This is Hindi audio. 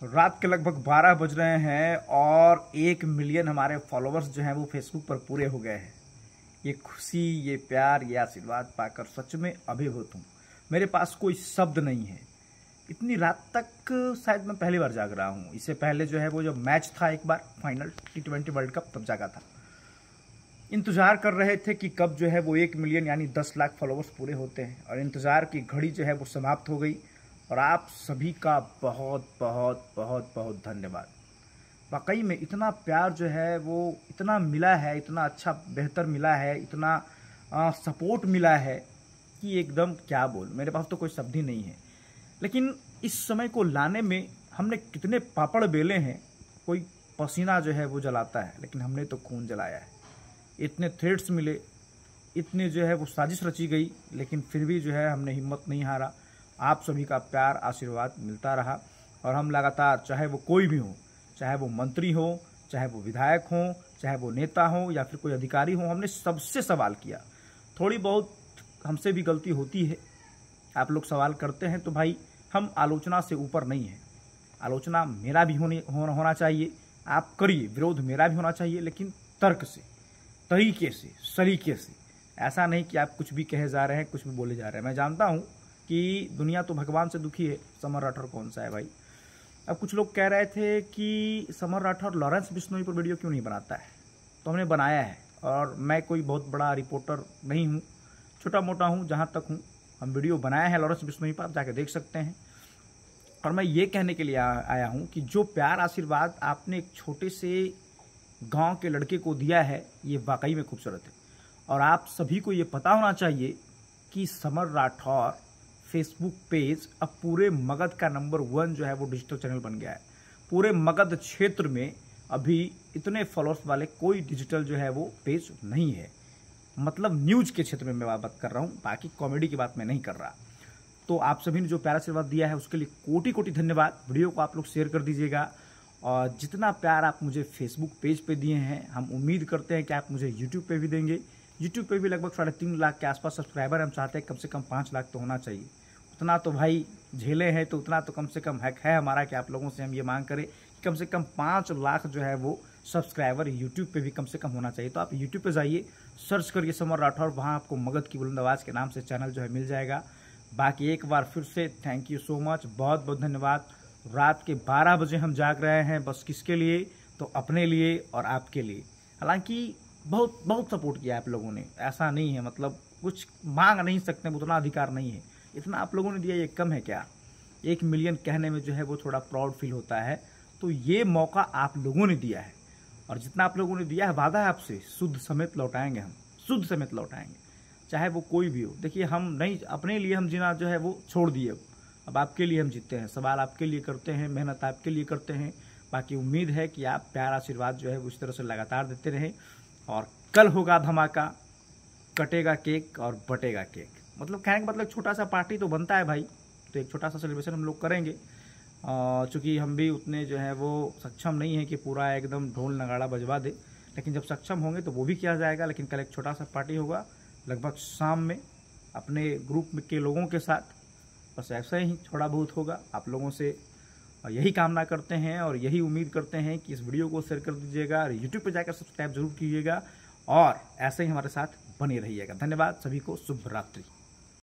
तो रात के लगभग 12 बज रहे हैं और एक मिलियन हमारे फॉलोअर्स जो हैं वो फेसबुक पर पूरे हो गए हैं ये खुशी ये प्यार ये आशीर्वाद पाकर सच में अभिभूत हूँ मेरे पास कोई शब्द नहीं है इतनी रात तक शायद मैं पहली बार जाग रहा हूँ इससे पहले जो है वो जो मैच था एक बार final T twenty world cup तब जागा था इंतज़ार कर रहे थे कि कब जो है वो एक मिलियन यानी दस लाख फॉलोअर्स पूरे होते हैं और इंतज़ार की घड़ी जो है वो समाप्त हो गई और आप सभी का बहुत बहुत बहुत बहुत धन्यवाद वाकई में इतना प्यार जो है वो इतना मिला है इतना अच्छा बेहतर मिला है इतना आ, सपोर्ट मिला है कि एकदम क्या बोल मेरे पास तो कोई शब्द ही नहीं है लेकिन इस समय को लाने में हमने कितने पापड़ बेले हैं कोई पसीना जो है वो जलाता है लेकिन हमने तो खून जलाया है इतने थ्रेड्स मिले इतने जो है वो साजिश रची गई लेकिन फिर भी जो है हमने हिम्मत नहीं हारा आप सभी का प्यार आशीर्वाद मिलता रहा और हम लगातार चाहे वो कोई भी हो चाहे वो मंत्री हो चाहे वो विधायक हो चाहे वो नेता हो या फिर कोई अधिकारी हो हमने सबसे सवाल किया थोड़ी बहुत हमसे भी गलती होती है आप लोग सवाल करते हैं तो भाई हम आलोचना से ऊपर नहीं हैं आलोचना मेरा भी होने हो, होना चाहिए आप करिए विरोध मेरा भी होना चाहिए लेकिन तर्क से तरीके से सलीके से ऐसा नहीं कि आप कुछ भी कहे जा रहे हैं कुछ भी बोले जा रहे हैं मैं जानता हूँ कि दुनिया तो भगवान से दुखी है समर राठौर कौन सा है भाई अब कुछ लोग कह रहे थे कि समर राठौर लॉरेंस बिश्नोई पर वीडियो क्यों नहीं बनाता है तो हमने बनाया है और मैं कोई बहुत बड़ा रिपोर्टर नहीं हूँ छोटा मोटा हूँ जहाँ तक हूँ हम वीडियो बनाया है लॉरेंस बिश्नोई पर आप जाके देख सकते हैं और मैं ये कहने के लिए आ, आया हूँ कि जो प्यार आशीर्वाद आपने एक छोटे से गाँव के लड़के को दिया है ये वाकई में खूबसूरत है और आप सभी को ये पता होना चाहिए कि समर राठौर फेसबुक पेज अब पूरे मगध का नंबर वन जो है वो डिजिटल चैनल बन गया है पूरे मगध क्षेत्र में अभी इतने फॉलोअर्स वाले कोई डिजिटल जो है वो पेज नहीं है मतलब न्यूज के क्षेत्र में मैं बात कर रहा हूँ बाकी कॉमेडी की बात मैं नहीं कर रहा तो आप सभी ने जो प्यारा आशीर्वाद दिया है उसके लिए कोटि कोटि धन्यवाद वीडियो को आप लोग शेयर कर दीजिएगा और जितना प्यार आप मुझे फेसबुक पेज पे दिए हैं हम उम्मीद करते हैं कि आप मुझे यूट्यूब पे भी देंगे यूट्यूब पे भी लगभग साढ़े तीन लाख के आसपास सब्सक्राइबर हम चाहते हैं कम से कम पाँच लाख तो होना चाहिए उतना तो भाई झेले हैं तो उतना तो कम से कम हक है हमारा कि आप लोगों से हम ये मांग करें कि कम से कम पाँच लाख जो है वो सब्सक्राइबर यूट्यूब पे भी कम से कम होना चाहिए तो आप यूट्यूब पे जाइए सर्च करिए समर राठौर वहाँ आपको मगध की बुलंद आवाज़ के नाम से चैनल जो है मिल जाएगा बाकी एक बार फिर से थैंक यू सो मच बहुत बहुत धन्यवाद रात के बारह बजे हम जाग रहे हैं बस किसके लिए तो अपने लिए और आपके लिए हालांकि बहुत बहुत सपोर्ट किया आप लोगों ने ऐसा नहीं है मतलब कुछ मांग नहीं सकते उतना अधिकार नहीं है इतना आप लोगों ने दिया ये कम है क्या एक मिलियन कहने में जो है वो थोड़ा प्राउड फील होता है तो ये मौका आप लोगों ने दिया है और जितना आप लोगों ने दिया है वादा है आपसे शुद्ध समेत लौटाएंगे हम शुद्ध समेत लौटाएंगे चाहे वो कोई भी हो देखिए हम नहीं अपने लिए हम जीना जो है वो छोड़ दिए अब आपके लिए हम जीते हैं सवाल आपके लिए करते हैं मेहनत आपके लिए करते हैं बाकी उम्मीद है कि आप प्यार आशीर्वाद जो है वो इस तरह से लगातार देते रहें और कल होगा धमाका कटेगा केक और बटेगा केक मतलब कहने का मतलब छोटा सा पार्टी तो बनता है भाई तो एक छोटा सा सेलिब्रेशन हम लोग करेंगे चूँकि हम भी उतने जो है वो सक्षम नहीं है कि पूरा एकदम ढोल नगाड़ा बजवा दे लेकिन जब सक्षम होंगे तो वो भी किया जाएगा लेकिन कल एक छोटा सा पार्टी होगा लगभग शाम में अपने ग्रुप के लोगों के साथ बस ऐसा ही थोड़ा बहुत होगा आप लोगों से यही कामना करते हैं और यही उम्मीद करते हैं कि इस वीडियो को शेयर कर दीजिएगा और यूट्यूब पर जाकर सब्सक्राइब जरूर कीजिएगा और ऐसे ही हमारे साथ बने रहिएगा धन्यवाद सभी को शुभ रात्रि